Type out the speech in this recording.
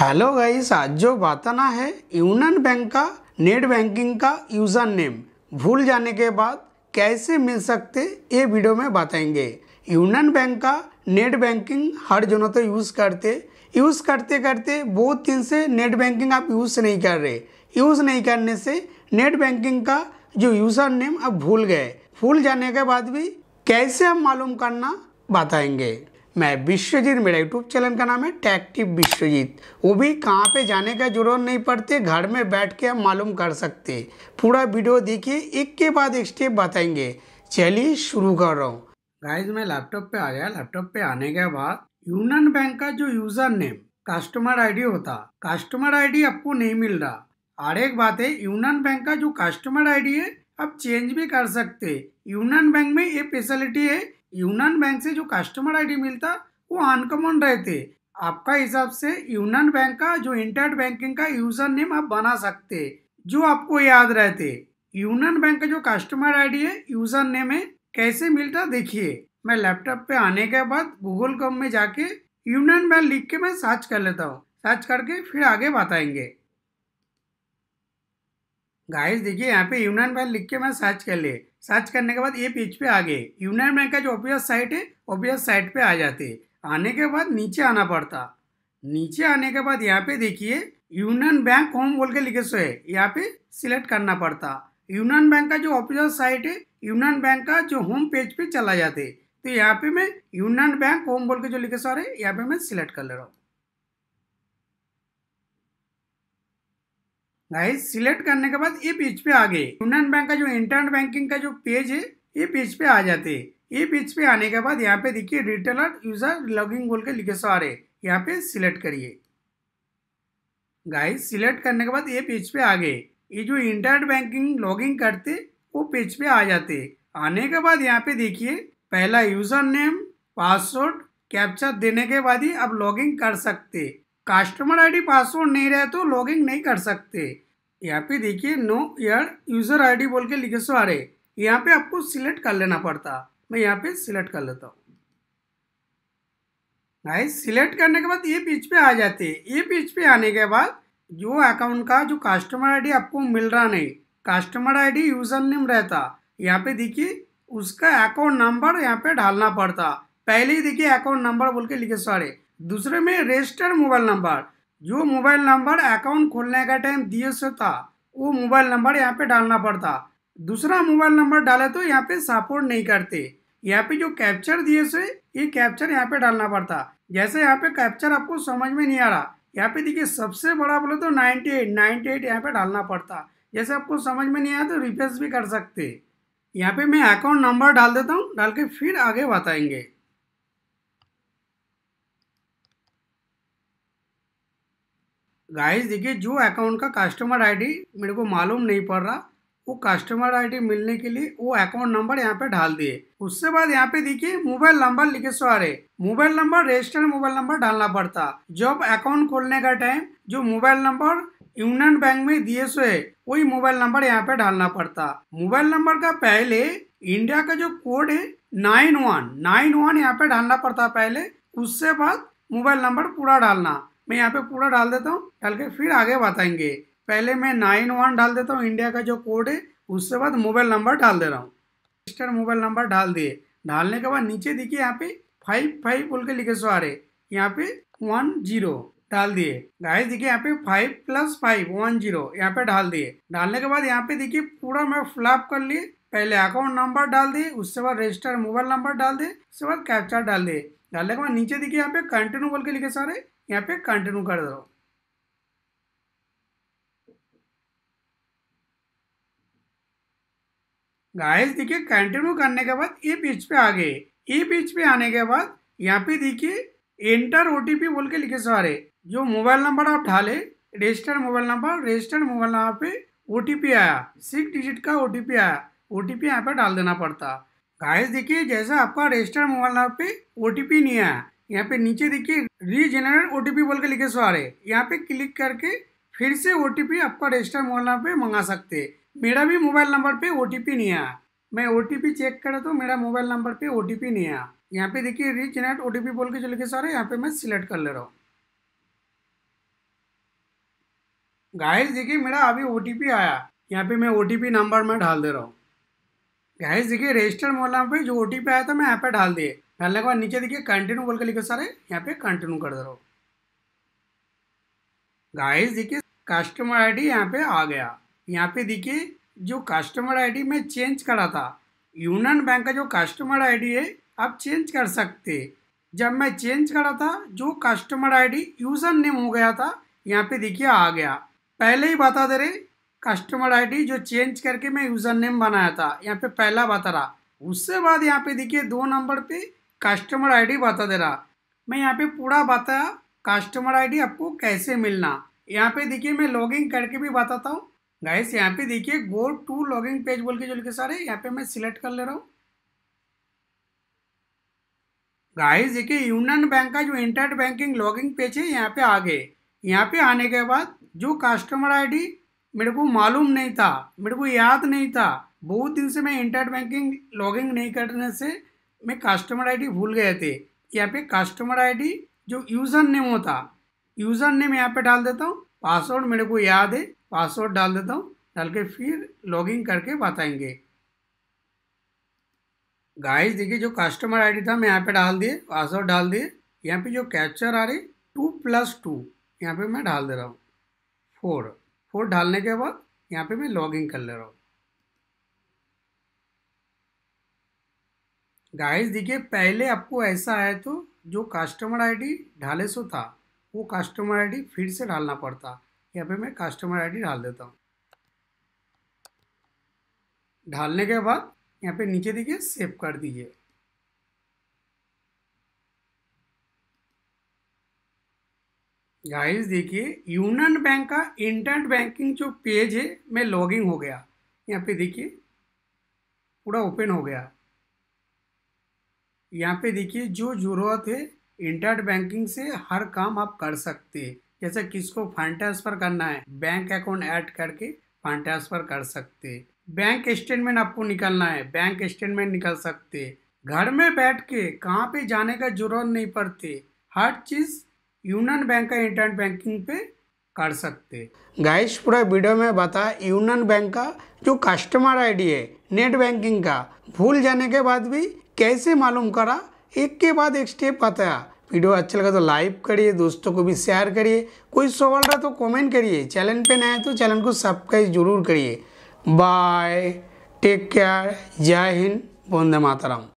hello guys आज जो बताना है यूनियन बैंक का नेट बैंकिंग का यूज़र नेम भूल जाने के बाद कैसे मिल सकते ये वीडियो में बताएंगे यूनियन बैंक का नेट बैंकिंग हर जनों तो यूज़ करते यूज़ करते करते बहुत दिन से नेट बैंकिंग आप यूज़ नहीं कर रहे यूज़ नहीं करने से नेट बैंकिंग का जो यूज़र नेम आप भूल गए भूल जाने के बाद भी कैसे हम मालूम करना बताएंगे मैं विश्वजीत मेरा यूट्यूब चैनल का नाम है टैक्टिव विश्वजीत वो भी कहाँ पे जाने का जरूरत नहीं पड़ते घर में बैठ के हम मालूम कर सकते पूरा वीडियो देखिए एक के बाद एक स्टेप बताएंगे चलिए शुरू कर रहा हूँ गाइज मैं लैपटॉप पे आ गया लैपटॉप पे आने के बाद यूनियन बैंक का जो यूजर नेम कस्टमर आई होता कस्टमर आई आपको नहीं मिल रहा और एक बात है यूनियन बैंक का जो कस्टमर आई है आप चेंज भी कर सकते यूनियन बैंक में ये फैसिलिटी है यूनान बैंक से जो कस्टमर आईडी मिलता वो अनकॉमन रहते आपका हिसाब से यूनान बैंक का जो इंटरनेट बैंकिंग का यूजर नेम आप बना सकते जो आपको याद रहते यूनियन बैंक का जो कस्टमर आईडी है यूजर नेम है कैसे मिलता देखिए मैं लैपटॉप पे आने के बाद गूगल कॉम में जाके यूनियन बैंक लिख के मैं सर्च कर लेता हूँ सर्च करके फिर आगे बताएंगे गाइस देखिए यहाँ पे यूनियन बैंक लिख के मैं सर्च कर लिए सर्च करने के बाद ये पेज पे आ गए यूनियन बैंक का जो ऑफिस साइट है ऑफिस साइट पे आ जाते आने के बाद नीचे आना पड़ता नीचे आने के बाद यहाँ पे देखिए यूनियन बैंक होम बोल के लिखे सो है यहाँ पे सिलेक्ट करना पड़ता यूनियन बैंक का जो ऑफिशियल साइट है यूनियन बैंक का जो होम पेज पे चला जाते तो यहाँ पे मैं यूनियन बैंक होम बोल के जो लिखे सो रहे यहाँ पे मैं सिलेक्ट कर ले रहा हूँ गाइस सिलेक्ट करने के बाद ये पेज पे आ गए यूनियन बैंक का जो इंटरनेट बैंकिंग का जो पेज है ये पेज पे आ जाते ये पेज पे आने के बाद यहाँ पे देखिए रिटेल यूजर लॉगिंग बोल के लिखे रहे यहाँ पे सिलेक्ट करिए गाइस सिलेक्ट करने के बाद ये पेज पे आ गए ये जो इंटरनेट बैंकिंग लॉगिंग करते वो पेज पे आ जाते आने के बाद यहाँ पे देखिए पहला यूजर नेम पासवर्ड कैप्चर देने के बाद ही आप लॉगिंग कर सकते कस्टमर आईडी पासवर्ड नहीं रहे तो लॉगिंग नहीं कर सकते यहाँ पे देखिए नो यार यूज़र आईडी बोल के लिखे सो आ रहे यहाँ पे आपको सिलेक्ट कर लेना पड़ता मैं यहाँ पे सिलेक्ट कर लेता हूँ भाई सिलेक्ट करने के बाद ये पेज पे आ जाते ये पेज पे आने के बाद जो अकाउंट का जो कस्टमर आईडी आपको मिल रहा नहीं कस्टमर आईडी यूज़र नेम रहता यहाँ पे देखिए उसका अकाउंट नंबर यहाँ पे डालना पड़ता पहले ही देखिए अकाउंट नंबर बोल के लिखे सारे दूसरे में रजिस्टर्ड मोबाइल नंबर जो मोबाइल नंबर अकाउंट खोलने का टाइम दिए से था वो मोबाइल नंबर यहाँ पे डालना पड़ता दूसरा मोबाइल नंबर डाले तो यहाँ पे सपोर्ट नहीं करते यहाँ पे जो कैप्चर दिए से ये कैप्चर यहाँ पे डालना पड़ता जैसे यहाँ पे कैप्चर आपको समझ में नहीं आ रहा यहाँ पे देखिए सबसे बड़ा बोले तो नाइन्टी एट नाइन्टी एट यहाँ पे डालना पड़ता जैसे आपको समझ में नहीं आया तो रिफ्रेश भी कर सकते यहाँ पे मैं अकाउंट नंबर डाल देता हूँ डाल के फिर आगे बताएंगे गाइस देखिए जो अकाउंट का कस्टमर आईडी मेरे को मालूम नहीं पड़ रहा वो कस्टमर आईडी मिलने के लिए वो अकाउंट नंबर यहाँ पे डाल दिए उसके बाद यहाँ पे देखिए मोबाइल नंबर लिखे रहे mobile number registered mobile number डालना पड़ता जब अकाउंट खोलने का टाइम जो मोबाइल नंबर यूनियन बैंक में दिए सो है वही मोबाइल नंबर यहाँ पे डालना पड़ता मोबाइल नंबर का पहले इंडिया का जो कोड है नाइन वन नाइन वन यहाँ पे डालना पड़ता पहले उससे बाद मोबाइल नंबर पूरा डालना मैं यहाँ पे पूरा डाल देता हूँ डाल के फिर आगे बताएंगे पहले मैं नाइन वन डाल देता हूँ इंडिया का जो कोड है उसके बाद मोबाइल नंबर डाल दे रहा हूँ रजिस्टर मोबाइल नंबर डाल दिए डालने के बाद नीचे देखिए यहाँ पे फाइव फाइव बोल के लिखे सो आ रहे यहाँ पे वन जीरो डाल दिए गाय देखिए यहाँ पे five plus five one zero यहाँ पे डाल दिए डालने के बाद यहाँ पे देखिए पूरा मैं फ्लॉप कर लिए पहले अकाउंट नंबर डाल दिए उसके बाद रजिस्टर मोबाइल नंबर डाल दिए उसके बाद कैप्चर डाल दिए डालने के बाद नीचे देखिए यहाँ पे कंटिन्यू बोल के लिखे सारे यहाँ पे कंटिन्यू कर दो गाइस देखिए कंटिन्यू करने के बाद ये बीच पे आ गए ये बीच पे आने के बाद यहाँ पे देखिए एंटर ओटीपी बोल के लिखे सारे जो मोबाइल नंबर आप ढाले registered mobile number registered mobile number पे ओटीपी आया सिक्स डिजिट का ओटीपी आया ओटीपी यहाँ पे डाल देना पड़ता गाइस देखिए जैसे आपका रजिस्टर्ड मोबाइल नंबर पे ओटीपी नहीं आया यहाँ पे नीचे देखिए रीजेनरेट ओ टी बोल के लिखे सो आ रहे यहाँ पे क्लिक करके फिर से ओ आपका रजिस्टर मोबाइल नंबर पे मंगा सकते मेरा भी मोबाइल नंबर पे ओ नहीं आया मैं ओ चेक करा तो मेरा मोबाइल नंबर पे ओ नहीं आया यहाँ पे देखिए रीजेनरेट ओ बोल के जो लिखे सो सारे यहाँ पे मैं सिलेक्ट कर ले रहा हूँ गाइस देखिए मेरा अभी ओ आया यहाँ पे मैं ओ नंबर में डाल दे रहा हूँ गैस देखिए रजिस्टर्ड नंबर पे जो ओ आया था मैं यहाँ पे डाल दिए डालने के बाद नीचे देखिए कंटिन्यू बोल के लिखे सारे यहाँ पे कंटिन्यू कर दे रहा हूँ गाइस देखिए कस्टमर आईडी यहाँ पे आ गया यहाँ पे देखिए जो कस्टमर आईडी मैं चेंज करा था यूनियन बैंक का जो कस्टमर आईडी है आप चेंज कर सकते जब मैं चेंज करा था जो कस्टमर आईडी यूज़र नेम हो गया था यहाँ पे देखिए आ गया पहले ही बता दे रहे कस्टमर आईडी जो चेंज करके मैं यूज़र नेम बनाया था यहाँ पे पहला बता रहा उसके बाद यहाँ पे देखिए दो नंबर पे कस्टमर आईडी बता दे रहा मैं यहाँ पे पूरा बताया कस्टमर आईडी आपको कैसे मिलना यहाँ पे देखिए मैं लॉगिंग करके भी बताता हूँ गाइस यहाँ पे देखिए गो टू लॉगिंग पेज बोल के जो लिखे सारे यहाँ पे मैं सिलेक्ट कर ले रहा हूँ गाइस देखिए यूनियन बैंक का जो इंटरनेट बैंकिंग लॉगिंग पेज है यहाँ पे आ गए यहाँ पे आने के बाद जो कस्टमर आईडी मेरे को मालूम नहीं था मेरे को याद नहीं था बहुत दिन से मैं इंटरनेट बैंकिंग लॉगिंग नहीं करने से मैं कस्टमर आईडी भूल गए थे यहाँ पे कस्टमर आईडी जो यूज़र नेम होता यूज़र नेम यहाँ पे डाल देता हूँ पासवर्ड मेरे को याद है पासवर्ड डाल देता हूँ डाल के फिर लॉगिंग करके बताएंगे गाइस देखिए जो कस्टमर आईडी था मैं यहाँ पे डाल दिए पासवर्ड डाल दिए यहाँ पे जो कैप्चर आ रही टू प्लस टू यहाँ पे मैं डाल दे रहा हूँ फोर कोड डालने के बाद यहाँ पे मैं लॉग कर ले रहा हूँ गाइस देखिए पहले आपको ऐसा है तो जो कस्टमर आईडी ढाले सो था वो कस्टमर आईडी फिर से डालना पड़ता यहाँ पे मैं कस्टमर आईडी डाल देता हूँ डालने के बाद यहाँ पे नीचे देखिए सेव कर दीजिए गाइस देखिए यूनियन बैंक का इंटरनेट बैंकिंग जो पेज है मैं लॉगिंग हो गया यहाँ पे देखिए पूरा ओपन हो गया यहाँ पे देखिए जो ज़रूरत है इंटरनेट बैंकिंग से हर काम आप कर सकते हैं जैसे किसको फंड ट्रांसफ़र करना है बैंक अकाउंट ऐड करके फंड ट्रांसफ़र कर सकते हैं बैंक स्टेटमेंट आपको निकालना है बैंक स्टेटमेंट निकाल सकते घर में बैठ के कहाँ पे जाने का जरूरत नहीं पड़ती हर चीज़ यूनियन बैंक का इंटरनेट बैंकिंग पे कर सकते गाइस पूरा वीडियो में बताया यूनियन बैंक का जो कस्टमर आईडी है नेट बैंकिंग का भूल जाने के बाद भी कैसे मालूम करा एक के बाद एक स्टेप बताया वीडियो अच्छा लगा तो लाइक करिए दोस्तों को भी शेयर करिए कोई सवाल रहा तो कमेंट करिए चैनल पे नया तो चैनल को सब्सक्राइब जरूर करिए बाय टेक केयर जय हिंद वंदे मातरम